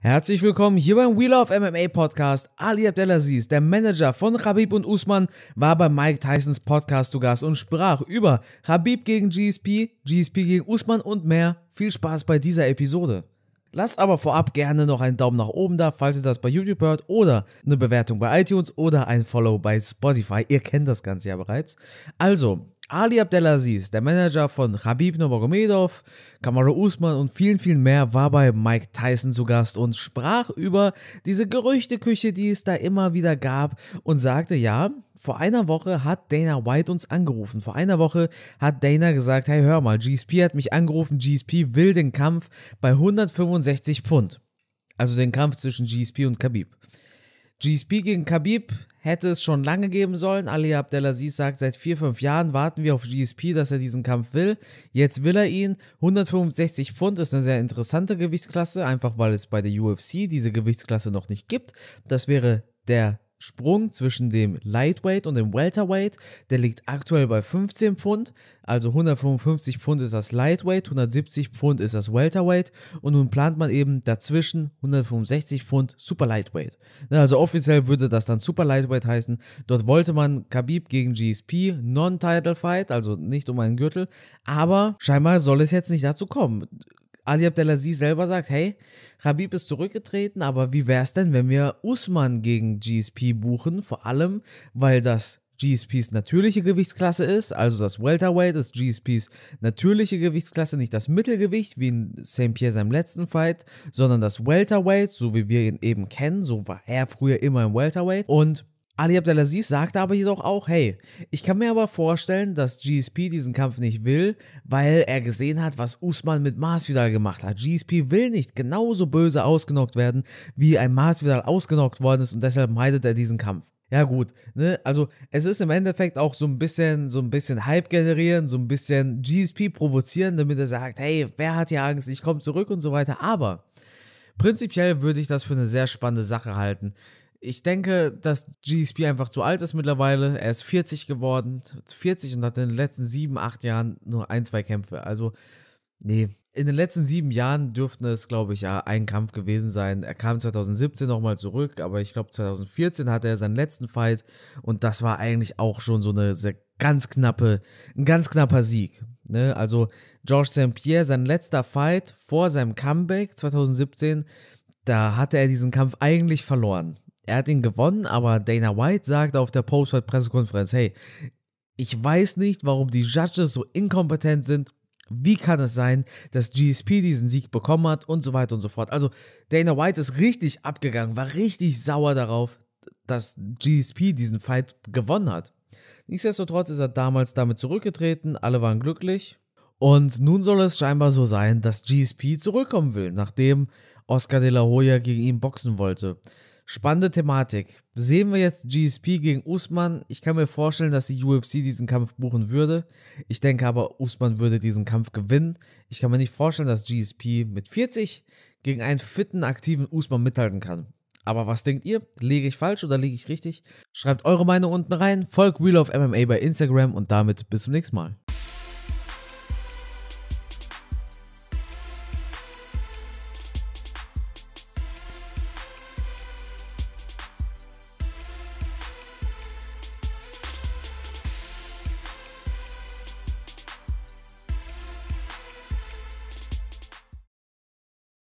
Herzlich willkommen hier beim Wheel of MMA Podcast. Ali Abdelaziz, der Manager von Rabib und Usman, war bei Mike Tysons Podcast zu Gast und sprach über Rabib gegen GSP, GSP gegen Usman und mehr. Viel Spaß bei dieser Episode. Lasst aber vorab gerne noch einen Daumen nach oben da, falls ihr das bei YouTube hört oder eine Bewertung bei iTunes oder ein Follow bei Spotify. Ihr kennt das Ganze ja bereits. Also, Ali Abdelaziz, der Manager von Habib Nurmagomedov, Kamaru Usman und vielen, vielen mehr, war bei Mike Tyson zu Gast und sprach über diese Gerüchteküche, die es da immer wieder gab und sagte, ja, vor einer Woche hat Dana White uns angerufen. Vor einer Woche hat Dana gesagt, hey, hör mal, GSP hat mich angerufen, GSP will den Kampf bei 165 Pfund. Also den Kampf zwischen GSP und Khabib. GSP gegen Khabib hätte es schon lange geben sollen. Ali Abdelaziz sagt, seit vier, fünf Jahren warten wir auf GSP, dass er diesen Kampf will. Jetzt will er ihn. 165 Pfund ist eine sehr interessante Gewichtsklasse, einfach weil es bei der UFC diese Gewichtsklasse noch nicht gibt. Das wäre der Sprung zwischen dem Lightweight und dem Welterweight, der liegt aktuell bei 15 Pfund, also 155 Pfund ist das Lightweight, 170 Pfund ist das Welterweight und nun plant man eben dazwischen 165 Pfund Super Lightweight. Ne, also offiziell würde das dann Super Lightweight heißen. Dort wollte man Khabib gegen GSP, Non-Title Fight, also nicht um einen Gürtel, aber scheinbar soll es jetzt nicht dazu kommen. Ali Abdelaziz selber sagt, hey, Habib ist zurückgetreten, aber wie wäre es denn, wenn wir Usman gegen GSP buchen? Vor allem, weil das GSPs natürliche Gewichtsklasse ist, also das Welterweight ist GSPs natürliche Gewichtsklasse, nicht das Mittelgewicht wie in St. Pierre seinem letzten Fight, sondern das Welterweight, so wie wir ihn eben kennen, so war er früher immer im Welterweight und Ali Abdelaziz sagte aber jedoch auch, hey, ich kann mir aber vorstellen, dass GSP diesen Kampf nicht will, weil er gesehen hat, was Usman mit Masvidal gemacht hat. GSP will nicht genauso böse ausgenockt werden, wie ein Masvidal ausgenockt worden ist und deshalb meidet er diesen Kampf. Ja gut, ne? Also es ist im Endeffekt auch so ein bisschen, so ein bisschen Hype generieren, so ein bisschen GSP provozieren, damit er sagt, hey, wer hat hier Angst, ich komme zurück und so weiter. Aber prinzipiell würde ich das für eine sehr spannende Sache halten. Ich denke, dass GSP einfach zu alt ist mittlerweile. Er ist 40 geworden, 40 und hat in den letzten 7, 8 Jahren nur ein, zwei Kämpfe. Also, nee, in den letzten 7 Jahren dürften es, glaube ich, ja, ein Kampf gewesen sein. Er kam 2017 nochmal zurück, aber ich glaube, 2014 hatte er seinen letzten Fight und das war eigentlich auch schon so eine ganz knappe, ein ganz knapper Sieg. Ne? Also, Georges St. Pierre, sein letzter Fight vor seinem Comeback 2017, da hatte er diesen Kampf eigentlich verloren. Er hat ihn gewonnen, aber Dana White sagte auf der Post-Fight-Pressekonferenz, hey, ich weiß nicht, warum die Judges so inkompetent sind. Wie kann es sein, dass GSP diesen Sieg bekommen hat und so weiter und so fort. Also Dana White ist richtig abgegangen, war richtig sauer darauf, dass GSP diesen Fight gewonnen hat. Nichtsdestotrotz ist er damals damit zurückgetreten, alle waren glücklich. Und nun soll es scheinbar so sein, dass GSP zurückkommen will, nachdem Oscar de la Hoya gegen ihn boxen wollte. Spannende Thematik. Sehen wir jetzt GSP gegen Usman. Ich kann mir vorstellen, dass die UFC diesen Kampf buchen würde. Ich denke aber, Usman würde diesen Kampf gewinnen. Ich kann mir nicht vorstellen, dass GSP mit 40 gegen einen fitten, aktiven Usman mithalten kann. Aber was denkt ihr? Lege ich falsch oder lege ich richtig? Schreibt eure Meinung unten rein. Folgt Wheel of MMA bei Instagram und damit bis zum nächsten Mal.